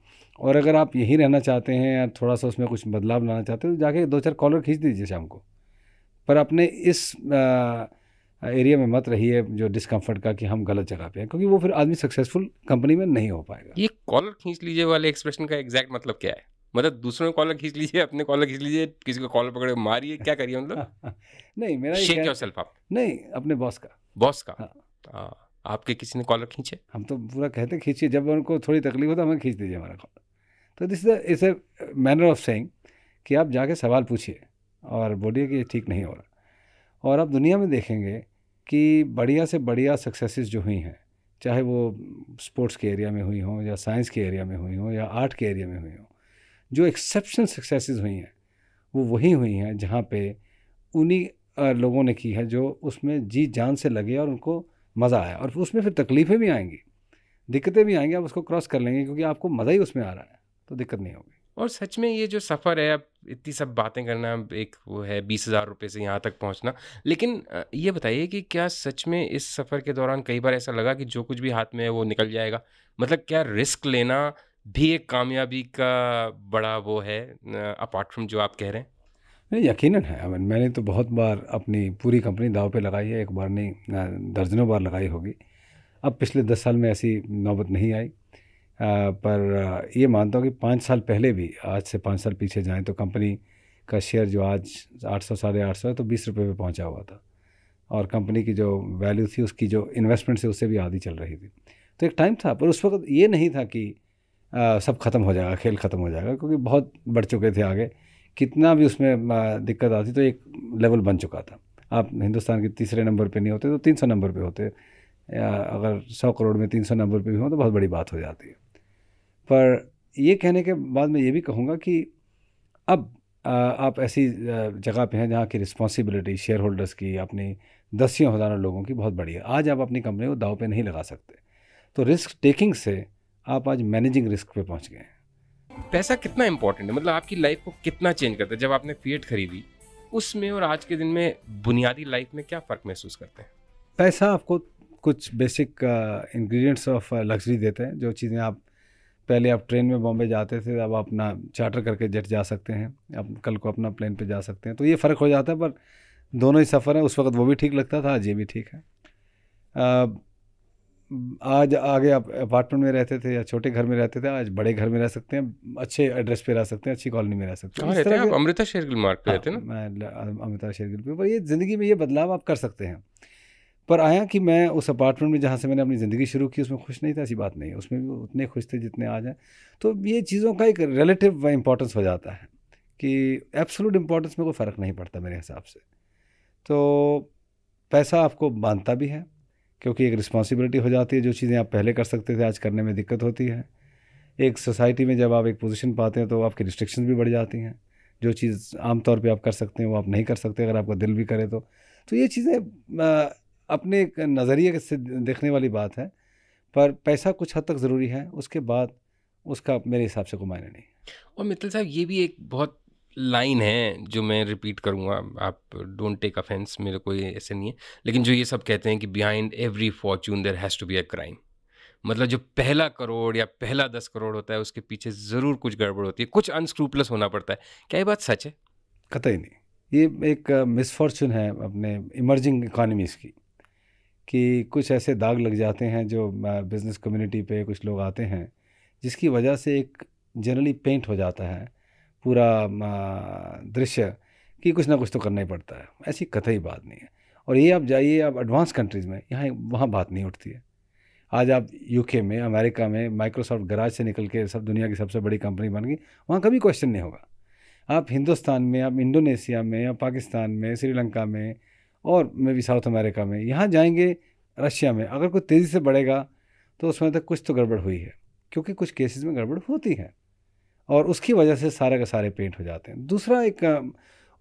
और अगर आप यहीं रहना चाहते हैं या थोड़ा सा उसमें कुछ बदलाव लाना चाहते हैं तो जाके दो चार कॉलर खींच दीजिए शाम को पर अपने इस आ, एरिया में मत रही है जो डिस्कम्फर्ट का कि हम गलत जगह पे हैं क्योंकि वो फिर आदमी सक्सेसफुल कंपनी में नहीं हो पाएगा ये कॉलर खींच लीजिए वाले एक्सप्रेशन का एग्जैक्ट मतलब क्या है मतलब दूसरों कॉलर खींच लीजिए अपने कॉलर खींच लीजिए किसी को कॉलर पकड़े मारिए क्या करिए मतलब <laughs> नहीं मेरा शेक सेल्फ आप नहीं अपने बॉस का बॉस का हाँ। आपके किसी ने कॉलर खींचे हम तो पूरा कहते खींचिए जब उनको थोड़ी तकलीफ हो तो हमें खींच दीजिए हमारा कॉलर तो this is a manner of saying कि आप जाके सवाल पूछिए और बोलिए कि ये ठीक नहीं हो रहा और आप दुनिया में देखेंगे कि बढ़िया से बढ़िया सक्सेसेस जो हुई हैं चाहे वो स्पोर्ट्स के एरिया में हुई हों या साइंस के एरिया में हुई हों या आर्ट के एरिया में हुई हों जो एक्सेप्शन सक्सेसेस हुई हैं वो वही हुई हैं जहाँ पे उन्हीं लोगों ने की है जो उसमें जी जान से लगे और उनको मज़ा आया और उसमें फिर तकलीफ़ें भी आएंगी दिक्कतें भी आएंगी आप उसको क्रॉस कर लेंगे क्योंकि आपको मज़ा ही उसमें आ रहा है तो दिक्कत नहीं होगी और सच में ये जो सफ़र है अब इतनी सब बातें करना एक वो है बीस हज़ार रुपये से यहाँ तक पहुँचना लेकिन ये बताइए कि क्या सच में इस सफ़र के दौरान कई बार ऐसा लगा कि जो कुछ भी हाथ में है वो निकल जाएगा मतलब क्या रिस्क लेना भी एक कामयाबी का बड़ा वो है अपार्ट फ्रॉम जो आप कह रहे हैं नहीं यकीनन है अमन मैंने तो बहुत बार अपनी पूरी कंपनी दाव पे लगाई है एक बार नहीं दर्जनों बार लगाई होगी अब पिछले दस साल में ऐसी नौबत नहीं आई आ, पर ये मानता हूँ कि पाँच साल पहले भी आज से पाँच साल पीछे जाएँ तो कंपनी का शेयर जो आज आठ सौ साढ़े आठ सौ है तो बीस रुपये पर पहुँचा हुआ था और कंपनी की जो वैल्यू थी उसकी जो इन्वेस्टमेंट से उससे भी आधी चल रही थी तो एक टाइम था पर उस वक्त ये नहीं था कि आ, सब ख़त्म हो जाएगा खेल ख़त्म हो जाएगा क्योंकि बहुत बढ़ चुके थे आगे कितना भी उसमें दिक्कत आती तो एक लेवल बन चुका था आप हिंदुस्तान के तीसरे नंबर पे नहीं होते तो तीन सौ नंबर पे होते या अगर सौ करोड़ में तीन सौ नंबर पे भी हों तो बहुत बड़ी बात हो जाती है पर ये कहने के बाद मैं ये भी कहूँगा कि अब आप ऐसी जगह पे हैं जहाँ की रिस्पॉन्सिबिलिटी शेयर होल्डर्स की अपनी दसियों हज़ारों लोगों की बहुत बड़ी है आज आप अपनी कंपनी को दाव पे नहीं लगा सकते तो रिस्क टेकिंग से आप आज मैनेजिंग रिस्क पे पहुंच गए हैं पैसा कितना इंपॉर्टेंट है मतलब आपकी लाइफ को कितना चेंज करता है जब आपने फीएट खरीदी उसमें और आज के दिन में बुनियादी लाइफ में क्या फ़र्क महसूस करते हैं पैसा आपको कुछ बेसिक इंग्रेडिएंट्स ऑफ लग्जरी देते हैं जो चीज़ें आप पहले आप ट्रेन में बॉम्बे जाते थे अब आप अपना चार्टर करके जेट जा सकते हैं आप कल को अपना प्लेन पे जा सकते हैं तो ये फ़र्क हो जाता है पर दोनों ही सफ़र हैं उस वक्त वो भी ठीक लगता था आज ये भी ठीक है uh, आज आगे आप अपार्टमेंट में रहते थे या छोटे घर में रहते थे आज बड़े घर में रह सकते हैं अच्छे एड्रेस पे रह सकते हैं अच्छी कॉलोनी में रह सकते हैं रहते हैं आप अमृता शेरगिल मार्ग पे हाँ, रहते हैं ना मैं अमृता शेरगिल पे पर ये ज़िंदगी में ये बदलाव आप कर सकते हैं पर आया कि मैं उस अपार्टमेंट में जहाँ से मैंने अपनी ज़िंदगी शुरू की उसमें खुश नहीं था ऐसी बात नहीं उसमें भी उतने खुश थे जितने आज हैं तो ये चीज़ों का एक रिलेटिव इंपॉर्टेंस हो जाता है कि एब्सोलूट इम्पोर्टेंस में कोई फ़र्क नहीं पड़ता मेरे हिसाब से तो पैसा आपको बांधता भी है क्योंकि एक रिस्पॉन्सिबिलिटी हो जाती है जो चीज़ें आप पहले कर सकते थे आज करने में दिक्कत होती है एक सोसाइटी में जब आप एक पोजीशन पाते हैं तो आपकी रिस्ट्रिक्शन भी बढ़ जाती हैं जो चीज़ आमतौर पे आप कर सकते हैं वो आप नहीं कर सकते अगर आपका दिल भी करे तो तो ये चीज़ें अपने नज़रिए से देखने वाली बात है पर पैसा कुछ हद तक ज़रूरी है उसके बाद उसका मेरे हिसाब से कोई मायने नहीं और मित्तल साहब ये भी एक बहुत लाइन है जो मैं रिपीट करूँगा आप डोंट टेक अफेंस मेरे कोई ऐसे नहीं है लेकिन जो ये सब कहते हैं कि behind every fortune there has to be a crime मतलब जो पहला करोड़ या पहला दस करोड़ होता है उसके पीछे ज़रूर कुछ गड़बड़ होती है कुछ अनस्क्रूपलस होना पड़ता है क्या ये बात सच है कतई नहीं ये एक मिसफॉर्चून है अपने इमर्जिंग इकानमीज़ की कि कुछ ऐसे दाग लग जाते हैं जो बिज़नेस कम्युनिटी पे कुछ लोग आते हैं जिसकी वजह से एक जनरली पेंट हो जाता है पूरा दृश्य कि कुछ ना कुछ तो करना ही पड़ता है ऐसी कतई बात नहीं है और ये आप जाइए आप एडवांस कंट्रीज़ में यहाँ वहाँ बात नहीं उठती है आज आप यूके में अमेरिका में माइक्रोसॉफ्ट गराज से निकल के सब दुनिया की सबसे बड़ी कंपनी बन गई वहाँ कभी क्वेश्चन नहीं होगा आप हिंदुस्तान में आप इंडोनेशिया में या पाकिस्तान में श्रीलंका में और मे भी साउथ अमेरिका में यहाँ जाएंगे रशिया में अगर कोई तेज़ी से बढ़ेगा तो उसमें तक तो कुछ तो गड़बड़ हुई है क्योंकि कुछ केसेस में गड़बड़ होती है और उसकी वजह से सारे के सारे पेंट हो जाते हैं दूसरा एक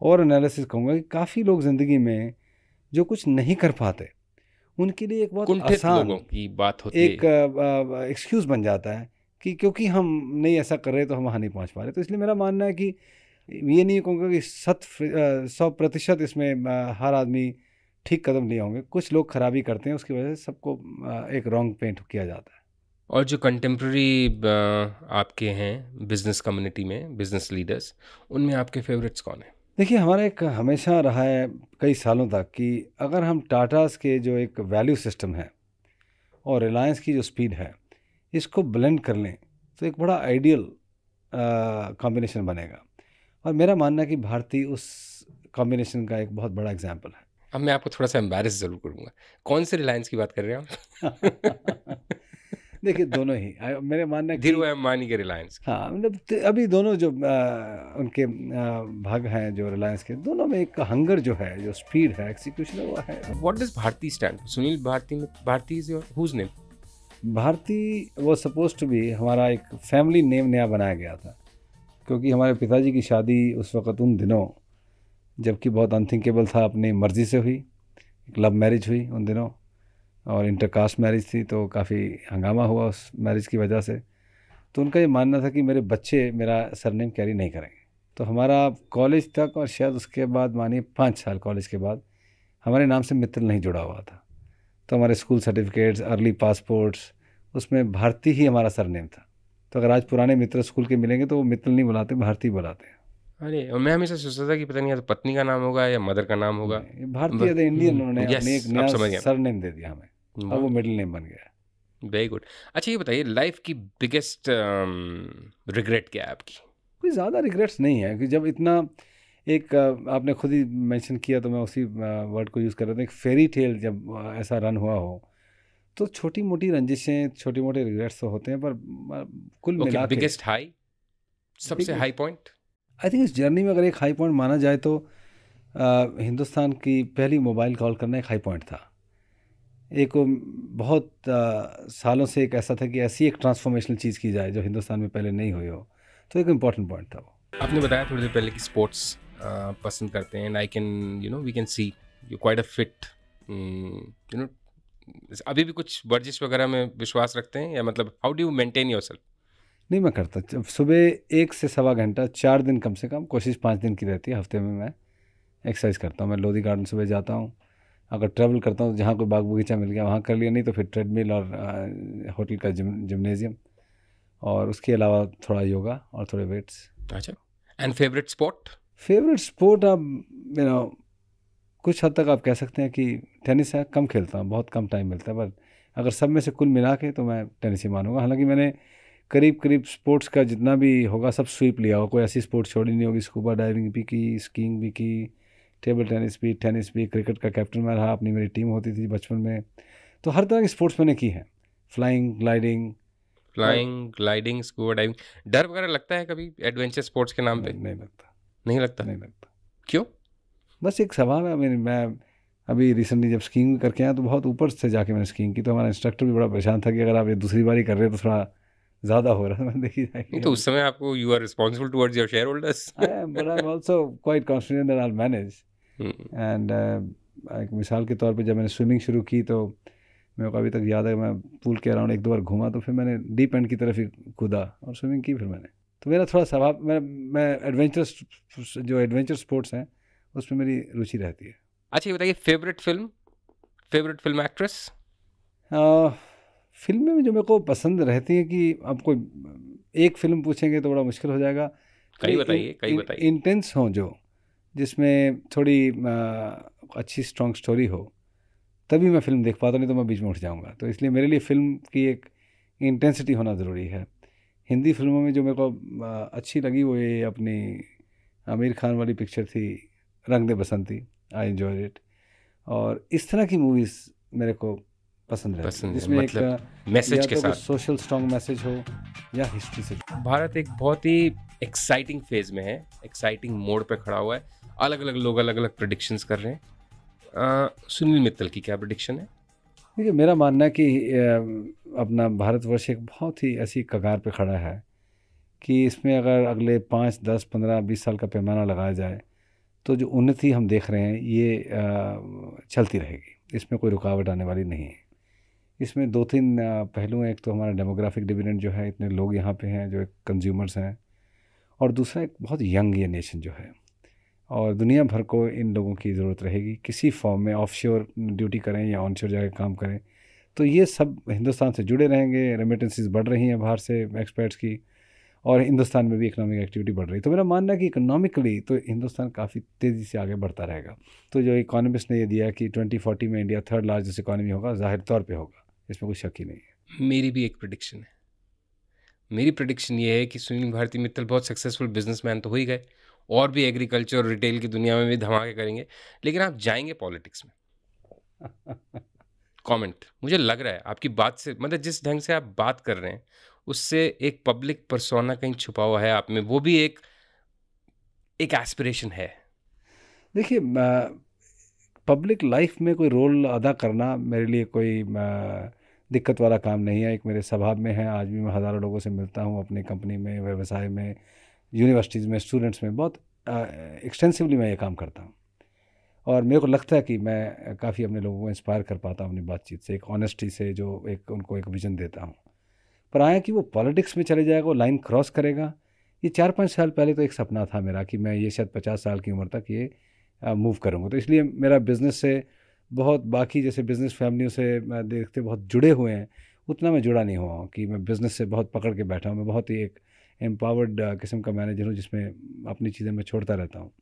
और एनालिसिस कहूँगा कि काफ़ी लोग ज़िंदगी में जो कुछ नहीं कर पाते उनके लिए एक बहुत आसान की बात होती एक एक्सक्यूज़ बन जाता है कि क्योंकि हम नहीं ऐसा कर रहे तो हम वहाँ नहीं पहुँच पा रहे तो इसलिए मेरा मानना है कि ये नहीं कहूँगा कि सत सौ प्रतिशत इसमें हर आदमी ठीक कदम लिए होंगे कुछ लोग खराबी करते हैं उसकी वजह से सबको एक रॉन्ग पेंट किया जाता है और जो कंटेम्प्रेरी uh, आपके हैं बिज़नेस कम्युनिटी में बिज़नेस लीडर्स उनमें आपके फेवरेट्स कौन हैं देखिए हमारा एक हमेशा रहा है कई सालों तक कि अगर हम टाटास के जो एक वैल्यू सिस्टम है और रिलायंस की जो स्पीड है इसको ब्लेंड कर लें तो एक बड़ा आइडियल कॉम्बिनेशन uh, बनेगा और मेरा मानना कि भारतीय उस कॉम्बिनेशन का एक बहुत बड़ा एग्जाम्पल है अब मैं आपको थोड़ा सा एम्बेरस ज़रूर करूँगा कौन से रिलायंस की बात कर रहे हैं आप <laughs> <laughs> देखिए दोनों ही मेरे मानना धीरू अंबानी के रिलायंस हाँ मतलब अभी दोनों जो आ, उनके भाग हैं जो रिलायंस के दोनों में एक हंगर जो है जो स्पीड है एक्सिक्यूशन वो है what does Bharti stand Sunil Bharti Bharti is whose name Bharti वो सपोज टू बी हमारा एक फैमिली नेम नया बनाया गया था क्योंकि हमारे पिताजी की शादी उस वक़्त उन दिनों जबकि बहुत अनथिंकेबल था अपनी मर्ज़ी से हुई एक लव मैरिज हुई उन दिनों और इंटरकास्ट मैरिज थी तो काफ़ी हंगामा हुआ उस मैरिज की वजह से तो उनका ये मानना था कि मेरे बच्चे मेरा सरनेम कैरी नहीं करेंगे तो हमारा कॉलेज तक और शायद उसके बाद मानिए पाँच साल कॉलेज के बाद हमारे नाम से मित्र नहीं जुड़ा हुआ था तो हमारे स्कूल सर्टिफिकेट्स अर्ली पासपोर्ट्स उसमें भारती ही हमारा सरनेम था तो अगर आज पुराने मित्र स्कूल के मिलेंगे तो वो मित्र नहीं बुलाते भारती बुलाते हैं अरे और मैं हमेशा सोचता था कि पता नहीं या तो पत्नी का नाम होगा या मदर का नाम होगा भारतीय इंडियन उन्होंने एक नया सरनेम दे दिया हमें Hmm. अब वो मिडिल नेम बन गया वेरी गुड अच्छा ये बताइए लाइफ की बिगेस्ट रिग्रेट um, क्या है आपकी कोई ज़्यादा रिग्रेट्स नहीं है कि जब इतना एक uh, आपने खुद ही मेंशन किया तो मैं उसी वर्ड uh, को यूज़ कर रहा था एक फेरी टेल जब uh, ऐसा रन हुआ हो तो छोटी मोटी रंजिशें छोटे मोटे रिग्रेट्स तो होते हैं पर कुल okay, मिला बिगेस्ट हाई सबसे हाई पॉइंट आई थिंक इस जर्नी में अगर एक हाई पॉइंट माना जाए तो आ, हिंदुस्तान की पहली मोबाइल कॉल करना एक हाई पॉइंट था एक बहुत आ, सालों से एक ऐसा था कि ऐसी एक ट्रांसफॉर्मेशनल चीज़ की जाए जो हिंदुस्तान में पहले नहीं हुई हो तो एक इम्पॉर्टेंट पॉइंट था वो आपने बताया थोड़ी देर पहले कि स्पोर्ट्स पसंद करते हैं and I can you know we can see you quite a fit you know अभी भी कुछ वर्जिश वगैरह में विश्वास रखते हैं या मतलब how do you maintain your self नहीं मैं करता सुबह एक से सवा घंटा चार दिन कम से कम कोशिश पाँच दिन की रहती है हफ्ते में मैं एक्सरसाइज करता हूँ मैं लोधी गार्डन सुबह जाता हूँ अगर ट्रैवल करता हूँ तो जहाँ कोई बाग बगीचा मिल गया वहाँ कर लिया नहीं तो फिर ट्रेडमिल और होटल का जिम जिमनेजियम और उसके अलावा थोड़ा योगा और थोड़े वेट्स अच्छा and favourite sport favourite sport आप यू नो कुछ हद तक आप कह सकते हैं कि टेनिस है कम खेलता हूँ बहुत कम टाइम मिलता है बट अगर सब में से कुल मिला के तो मैं टेनिस ही मानूंगा हालांकि मैंने करीब करीब स्पोर्ट्स का जितना भी होगा सब स्वीप लिया होगा कोई ऐसी स्पोर्ट्स छोड़ी नहीं होगी स्कूबा डाइविंग भी की स्कीइंग भी की टेबल टेनिस भी टेनिस भी क्रिकेट का कैप्टन मैं रहा अपनी मेरी टीम होती थी बचपन में तो हर तरह की स्पोर्ट्स मैंने की है flying gliding flying gliding scuba diving डर वगैरह लगता है कभी एडवेंचर स्पोर्ट्स के नाम पे नहीं नहीं लगता नहीं लगता नहीं लगता क्यों बस एक सवाल है मेरी मैं अभी रिसेंटली जब स्कीइंग करके आया तो बहुत ऊपर से जाके मैंने स्कीइंग की तो हमारा इंस्ट्रक्टर भी बड़ा परेशान था कि अगर आप ये दूसरी बार ही कर रहे हो तो थोड़ा ज़्यादा हो रहा है देखी जाएगी तो उस समय आपको you are responsible towards your share holders but I am also quite confident that I will manage and एक uh, मिसाल के तौर पे जब मैंने स्विमिंग शुरू की तो मेरे को अभी तक याद है मैं पूल के अराउंड एक दो बार घूमा तो फिर मैंने डीप एंड की तरफ ही कूदा और स्विमिंग की फिर मैंने तो मेरा थोड़ा स्वभाव मैं मैं एडवेंचर जो एडवेंचर स्पोर्ट्स हैं उसमें मेरी रुचि रहती है अच्छा ये बताइए favourite film favourite film actress फिल्में में जो मेरे को पसंद रहती है कि आप कोई एक फिल्म पूछेंगे तो बड़ा मुश्किल हो जाएगा कई तो बताइए कई बताइए इंटेंस हों जो जिसमें थोड़ी अच्छी स्ट्रॉन्ग स्टोरी हो तभी मैं फ़िल्म देख पाता नहीं तो मैं बीच में उठ जाऊँगा तो इसलिए मेरे लिए फ़िल्म की एक इंटेंसिटी होना ज़रूरी है हिंदी फिल्मों में जो मेरे को अच्छी लगी वो ये अपनी आमिर खान वाली पिक्चर थी रंग दे बसंती आई एन्जॉय इट और इस तरह की मूवीज़ मेरे को पसंद है जिसमें मतलब एक मैसेज के तो साथ सोशल स्ट्रॉन्ग मैसेज हो या हिस्ट्री से भारत एक बहुत ही एक्साइटिंग फेज में है एक्साइटिंग मोड पे खड़ा हुआ है अलग अलग लोग अलग अलग प्रडिक्शंस कर रहे हैं सुनील मित्तल की क्या प्रडिक्शन है देखिए मेरा मानना है कि अपना भारतवर्ष एक बहुत ही ऐसी कगार पर खड़ा है कि इसमें अगर अगले पाँच दस पंद्रह बीस साल का पैमाना लगाया जाए तो जो उन्नति हम देख रहे हैं ये चलती रहेगी इसमें कोई रुकावट आने वाली नहीं है इसमें दो तीन पहलू हैं एक तो हमारा डेमोग्राफिक डिविडेंट जो है इतने लोग यहाँ पे हैं जो एक कंज्यूमर्स हैं और दूसरा एक बहुत यंग ये नेशन जो है और दुनिया भर को इन लोगों की ज़रूरत रहेगी किसी फॉर्म में ऑफ ड्यूटी करें या ऑन जाकर काम करें तो ये सब हिंदुस्तान से जुड़े रहेंगे रेमिटेंसीज बढ़ रही हैं बाहर से एक्सपर्ट्स की और हिंदुस्तान में भी इकोनॉमिक एक्टिविटी बढ़ रही है तो मेरा मानना है कि इकोनॉमिकली तो हिंदुस्तान काफ़ी तेज़ी से आगे बढ़ता रहेगा तो जो इकोनॉमिस्ट ने ये दिया कि ट्वेंटी में इंडिया थर्ड लार्जेस्ट इकोनॉमी होगा जाहिर तौर पर होगा इसमें कोई शक ही नहीं है मेरी भी एक प्रडिक्शन है मेरी प्रडिक्शन ये है कि सुनील भारती मित्तल बहुत सक्सेसफुल बिजनेसमैन तो हो ही गए और भी एग्रीकल्चर और रिटेल की दुनिया में भी धमाके करेंगे लेकिन आप जाएंगे पॉलिटिक्स में कमेंट <laughs> मुझे लग रहा है आपकी बात से मतलब जिस ढंग से आप बात कर रहे हैं उससे एक पब्लिक परसोना कहीं छुपा हुआ है आप में वो भी एक एक एस्पिरेशन है देखिए पब्लिक लाइफ में कोई रोल अदा करना मेरे लिए कोई दिक्कत वाला काम नहीं है एक मेरे स्वभाव में है आज भी मैं हज़ारों लोगों से मिलता हूँ अपनी कंपनी में व्यवसाय में यूनिवर्सिटीज़ में स्टूडेंट्स में बहुत एक्सटेंसिवली मैं ये काम करता हूँ और मेरे को लगता है कि मैं काफ़ी अपने लोगों को इंस्पायर कर पाता हूँ अपनी बातचीत से एक ऑनेस्टी से जो एक उनको एक विजन देता हूँ पर आया कि वो पॉलिटिक्स में चले जाएगा वो लाइन क्रॉस करेगा ये चार पाँच साल पहले तो एक सपना था मेरा कि मैं ये शायद पचास साल की उम्र तक ये मूव करूँगा तो इसलिए मेरा बिज़नेस से बहुत बाकी जैसे बिज़नेस फैमिलियों से मैं देखते बहुत जुड़े हुए हैं उतना मैं जुड़ा नहीं हुआ हूँ कि मैं बिज़नेस से बहुत पकड़ के बैठा हूँ मैं बहुत ही एक एम्पावर्ड uh, किस्म का मैनेजर हूँ जिसमें अपनी चीज़ें मैं छोड़ता रहता हूँ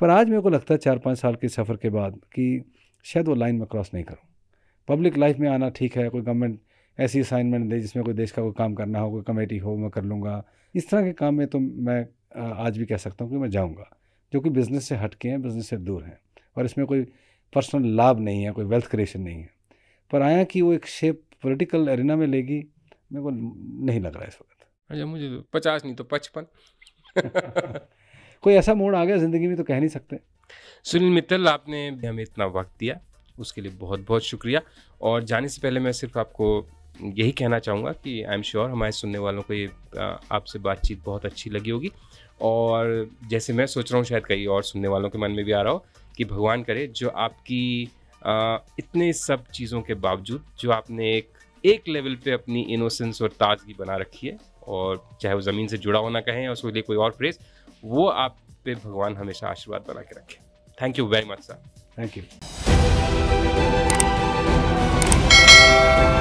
पर आज मेरे को लगता है चार पाँच साल के सफ़र के बाद कि शायद वो लाइन में क्रॉस नहीं करूँ पब्लिक लाइफ में आना ठीक है कोई गवर्नमेंट ऐसी असाइनमेंट दे जिसमें कोई देश का कोई काम करना हो कोई कमेटी हो मैं कर लूँगा इस तरह के काम में तो मैं आज भी कह सकता हूँ कि मैं जाऊँगा जो कि बिज़नेस से हटके हैं बिज़नेस से दूर हैं और इसमें कोई पर्सनल लाभ नहीं है कोई वेल्थ क्रिएशन नहीं है पर आया कि वो एक शेप पॉलिटिकल एरिना में लेगी मेरे को नहीं लग रहा है इस वक्त अच्छा मुझे तो पचास नहीं तो पचपन <laughs> कोई ऐसा मोड़ आ गया ज़िंदगी में तो कह नहीं सकते सुनील मित्तल आपने हमें इतना वक्त दिया उसके लिए बहुत बहुत शुक्रिया और जाने से पहले मैं सिर्फ आपको यही कहना चाहूँगा कि आई एम श्योर हमारे सुनने वालों को ये आपसे बातचीत बहुत अच्छी लगी होगी और जैसे मैं सोच रहा हूँ शायद कई और सुनने वालों के मन में भी आ रहा हो कि भगवान करे जो आपकी आ, इतने सब चीज़ों के बावजूद जो आपने एक एक लेवल पे अपनी इनोसेंस और ताजगी बना रखी है और चाहे वो ज़मीन से जुड़ा होना कहें या उसके लिए कोई और फ्रेज वो आप पे भगवान हमेशा आशीर्वाद बना के रखें thank you very much sir thank you